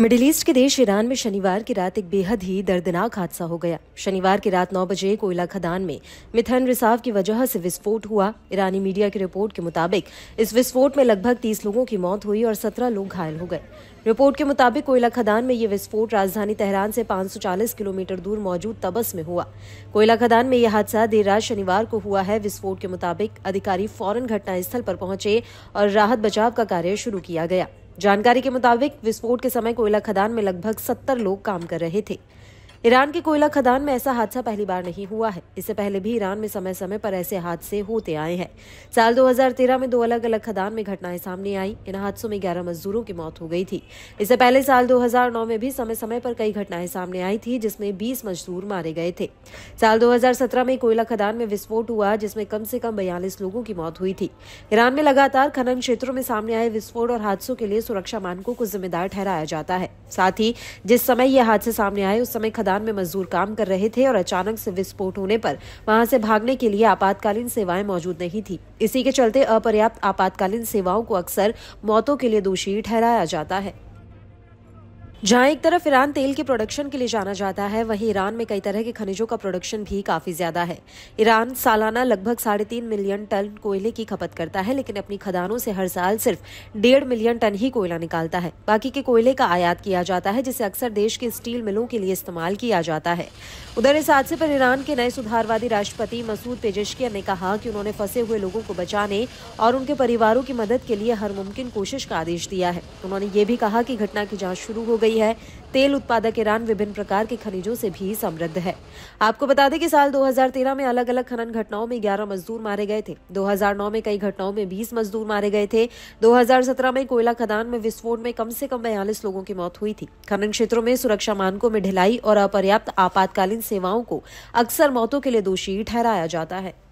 middle east के देश Iran में शनिवार की रात एक बेहद ही दर्दनाक हादसा हो गया शनिवार की रात 9 बजे कोयला खदान में मिथन रिसाव की वजह से विस्फोट हुआ ईरानी मीडिया की रिपोर्ट के मुताबिक इस विस्फोट में लगभग 30 लोगों की मौत हुई और 17 लोग घायल हो गए रिपोर्ट के मुताबिक कोयला खदान में यह विस्फोट राजधानी तेहरान से 540 किलोमीटर दूर मौजूद तबस में हुआ कोयला खदान में यह हादसा देर रात शनिवार को हुआ है विस्फोट के मुताबिक अधिकारी फौरन घटनास्थल पर पहुंचे और राहत बचाव का कार्य शुरू किया गया जानकारी के मुताबिक विस्फोट के समय कोयला खदान में लगभग सत्तर लोग काम कर रहे थे ईरान के कोयला खदान में ऐसा हादसा पहली बार नहीं हुआ है इससे पहले भी ईरान में समय समय पर ऐसे हादसे होते आए हैं साल 2013 में दो अलग अलग खदान में घटनाएं सामने आई इन हादसों में ग्यारह मजदूरों की मौत हो गई थी इससे पहले साल 2009 में भी समय समय पर कई घटनाएं सामने आई थी जिसमें बीस मजदूर मारे गए थे साल दो में कोयला खदान में विस्फोट हुआ जिसमें कम से कम बयालीस लोगों की मौत हुई थी ईरान में लगातार खनन क्षेत्रों में सामने आए विस्फोट और हादसों के लिए सुरक्षा मानकों को जिम्मेदार ठहराया जाता है साथ ही जिस समय ये हादसे सामने आए उस समय खदान खदान में मजदूर काम कर रहे थे और अचानक से विस्फोट होने पर वहां से भागने के लिए आपातकालीन सेवाएं मौजूद नहीं थी इसी के चलते अपर्याप्त आपातकालीन सेवाओं को अक्सर मौतों के लिए दोषी ठहराया जाता है जहां एक तरफ ईरान तेल के प्रोडक्शन के लिए जाना जाता है वहीं ईरान में कई तरह के खनिजों का प्रोडक्शन भी काफी ज्यादा है ईरान सालाना लगभग साढ़े तीन मिलियन टन कोयले की खपत करता है लेकिन अपनी खदानों से हर साल सिर्फ डेढ़ मिलियन टन ही कोयला निकालता है बाकी के कोयले का आयात किया जाता है जिसे अक्सर देश के स्टील मिलों के लिए इस्तेमाल किया जाता है उधर इस हादसे पर ईरान के नए सुधारवादी राष्ट्रपति मसूद पेजेशकिया ने कहा कि उन्होंने फंसे हुए लोगों को बचाने और उनके परिवारों की मदद के लिए हर मुमकिन कोशिश का आदेश दिया है उन्होंने ये भी कहा कि घटना की जांच शुरू हो गई रही है तेल उत्पादक ईरान विभिन्न प्रकार के खनिजों से भी समृद्ध है आपको बता दें कि साल 2013 में अलग अलग खनन घटनाओं में 11 मजदूर मारे गए थे 2009 में कई घटनाओं में 20 मजदूर मारे गए थे 2017 में कोयला खदान में विस्फोट में कम से कम बयालीस लोगों की मौत हुई थी खनन क्षेत्रों में सुरक्षा मानकों में ढिलाई और अपर्याप्त आपातकालीन सेवाओं को अक्सर मौतों के लिए दोषी ठहराया जाता है